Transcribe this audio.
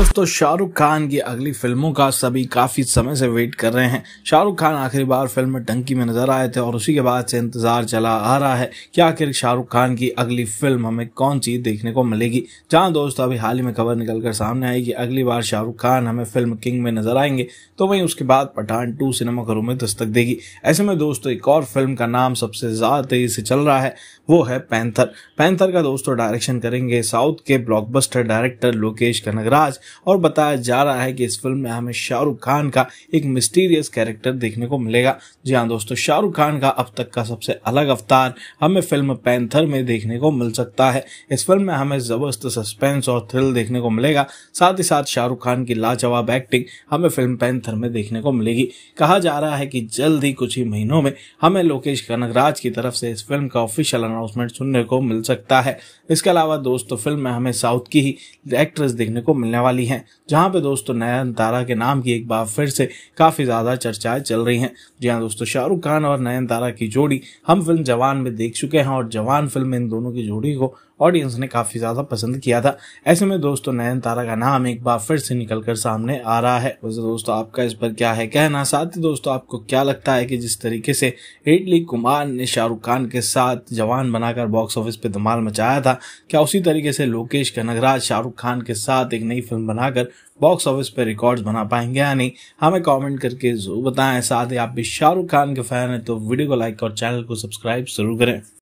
दोस्तों शाहरुख खान की अगली फिल्मों का सभी काफ़ी समय से वेट कर रहे हैं शाहरुख खान आखिरी बार फिल्म में टंकी में नजर आए थे और उसी के बाद से इंतजार चला आ रहा है कि आखिर शाहरुख खान की अगली फिल्म हमें कौन सी देखने को मिलेगी जहां दोस्तों अभी हाल ही में खबर निकलकर सामने आई कि अगली बार शाहरुख खान हमें फिल्म किंग में नजर आएंगे तो वहीं उसके बाद पठान टू सिनेमाघरों में दस्तक देगी ऐसे में दोस्तों एक और फिल्म का नाम सबसे ज़्यादा तेजी से चल रहा है वो है पैंथर पैंथर का दोस्तों डायरेक्शन करेंगे साउथ के ब्लॉकबस्टर डायरेक्टर लोकेश कनगराज और बताया जा रहा है कि इस फिल्म में हमें शाहरुख खान का एक मिस्टीरियस कैरेक्टर देखने को मिलेगा जी हाँ दोस्तों शाहरुख खान का अब तक का सबसे अलग अवतार हमें फिल्म पैंथर में देखने को मिल सकता है इस फिल्म में हमें जबरदस्त सस्पेंस और थ्रिल देखने को मिलेगा साथ ही साथ शाहरुख खान की लाजवाब एक्टिंग हमें फिल्म पैंथर में देखने को मिलेगी कहा जा रहा है कि जल्द ही कुछ ही महीनों में हमें लोकेश कनकराज की तरफ से इस फिल्म का ऑफिशियल अनाउंसमेंट सुनने को मिल सकता है इसके अलावा दोस्तों फिल्म में हमें साउथ की ही एक्ट्रेस देखने को मिलने वाली वाली हैं जहां पे दोस्तों नयन तारा के नाम की एक बार फिर से काफ़ी ज़्यादा चर्चाएं चल रही हैं जी हाँ दोस्तों शाहरुख खान और नयन तारा की जोड़ी हम फिल्म जवान में देख चुके हैं और जवान फिल्म में इन दोनों की जोड़ी को ऑडियंस ने काफ़ी ज़्यादा पसंद किया था ऐसे में दोस्तों नयन तारा का नाम एक बार फिर से निकल कर सामने आ रहा है वैसे दोस्तों आपका इस पर क्या है कहना साथ ही दोस्तों आपको क्या लगता है कि जिस तरीके से इडली कुमार ने शाहरुख खान के साथ जवान बनाकर बॉक्स ऑफिस पे धमाल मचाया था क्या उसी तरीके से लोकेश कनगराज शाहरुख खान के साथ एक नई फिल्म बनाकर बॉक्स ऑफिस पर रिकॉर्ड्स बना पाएंगे या नहीं हमें कमेंट करके जरूर बताएं साथ ही आप भी शाहरुख खान के फैन हैं तो वीडियो को लाइक और चैनल को सब्सक्राइब जरूर करें